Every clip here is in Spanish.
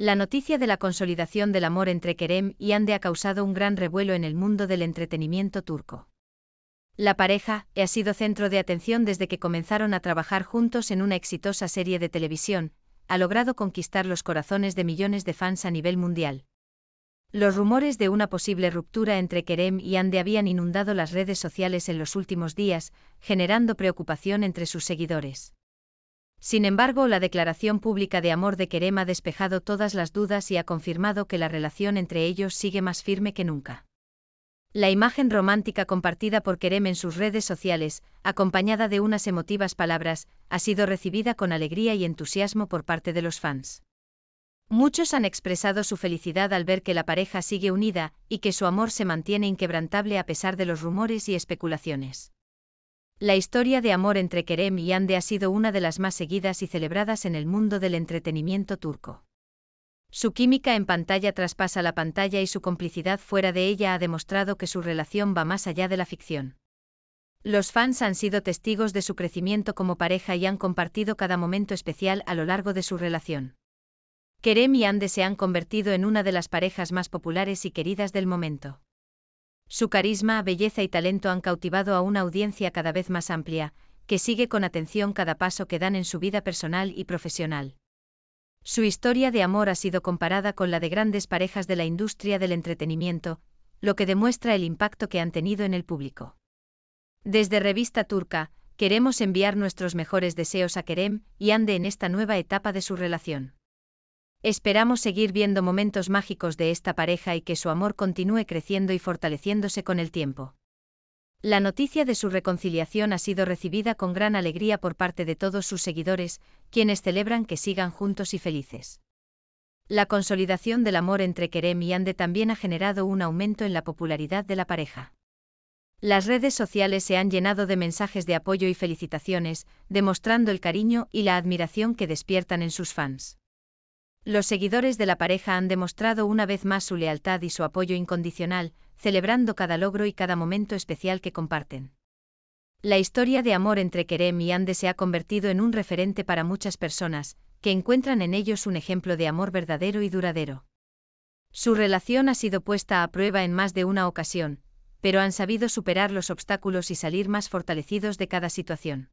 La noticia de la consolidación del amor entre Kerem y Ande ha causado un gran revuelo en el mundo del entretenimiento turco. La pareja ha sido centro de atención desde que comenzaron a trabajar juntos en una exitosa serie de televisión, ha logrado conquistar los corazones de millones de fans a nivel mundial. Los rumores de una posible ruptura entre Kerem y Ande habían inundado las redes sociales en los últimos días, generando preocupación entre sus seguidores. Sin embargo, la declaración pública de amor de Kerem ha despejado todas las dudas y ha confirmado que la relación entre ellos sigue más firme que nunca. La imagen romántica compartida por Kerem en sus redes sociales, acompañada de unas emotivas palabras, ha sido recibida con alegría y entusiasmo por parte de los fans. Muchos han expresado su felicidad al ver que la pareja sigue unida y que su amor se mantiene inquebrantable a pesar de los rumores y especulaciones. La historia de amor entre Kerem y Ande ha sido una de las más seguidas y celebradas en el mundo del entretenimiento turco. Su química en pantalla traspasa la pantalla y su complicidad fuera de ella ha demostrado que su relación va más allá de la ficción. Los fans han sido testigos de su crecimiento como pareja y han compartido cada momento especial a lo largo de su relación. Kerem y Ande se han convertido en una de las parejas más populares y queridas del momento. Su carisma, belleza y talento han cautivado a una audiencia cada vez más amplia, que sigue con atención cada paso que dan en su vida personal y profesional. Su historia de amor ha sido comparada con la de grandes parejas de la industria del entretenimiento, lo que demuestra el impacto que han tenido en el público. Desde Revista Turca, queremos enviar nuestros mejores deseos a Kerem y Ande en esta nueva etapa de su relación. Esperamos seguir viendo momentos mágicos de esta pareja y que su amor continúe creciendo y fortaleciéndose con el tiempo. La noticia de su reconciliación ha sido recibida con gran alegría por parte de todos sus seguidores, quienes celebran que sigan juntos y felices. La consolidación del amor entre Kerem y Ande también ha generado un aumento en la popularidad de la pareja. Las redes sociales se han llenado de mensajes de apoyo y felicitaciones, demostrando el cariño y la admiración que despiertan en sus fans. Los seguidores de la pareja han demostrado una vez más su lealtad y su apoyo incondicional, celebrando cada logro y cada momento especial que comparten. La historia de amor entre Kerem y Ande se ha convertido en un referente para muchas personas, que encuentran en ellos un ejemplo de amor verdadero y duradero. Su relación ha sido puesta a prueba en más de una ocasión, pero han sabido superar los obstáculos y salir más fortalecidos de cada situación.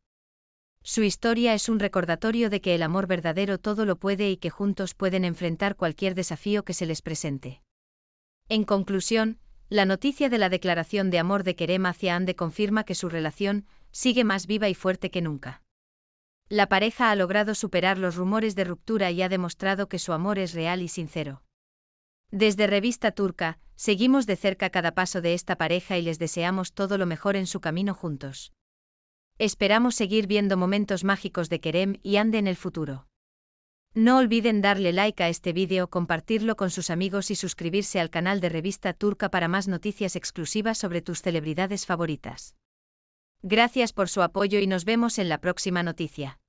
Su historia es un recordatorio de que el amor verdadero todo lo puede y que juntos pueden enfrentar cualquier desafío que se les presente. En conclusión, la noticia de la declaración de amor de Kerem hacia Ande confirma que su relación sigue más viva y fuerte que nunca. La pareja ha logrado superar los rumores de ruptura y ha demostrado que su amor es real y sincero. Desde Revista Turca, seguimos de cerca cada paso de esta pareja y les deseamos todo lo mejor en su camino juntos. Esperamos seguir viendo momentos mágicos de Kerem y Ande en el futuro. No olviden darle like a este vídeo, compartirlo con sus amigos y suscribirse al canal de Revista Turca para más noticias exclusivas sobre tus celebridades favoritas. Gracias por su apoyo y nos vemos en la próxima noticia.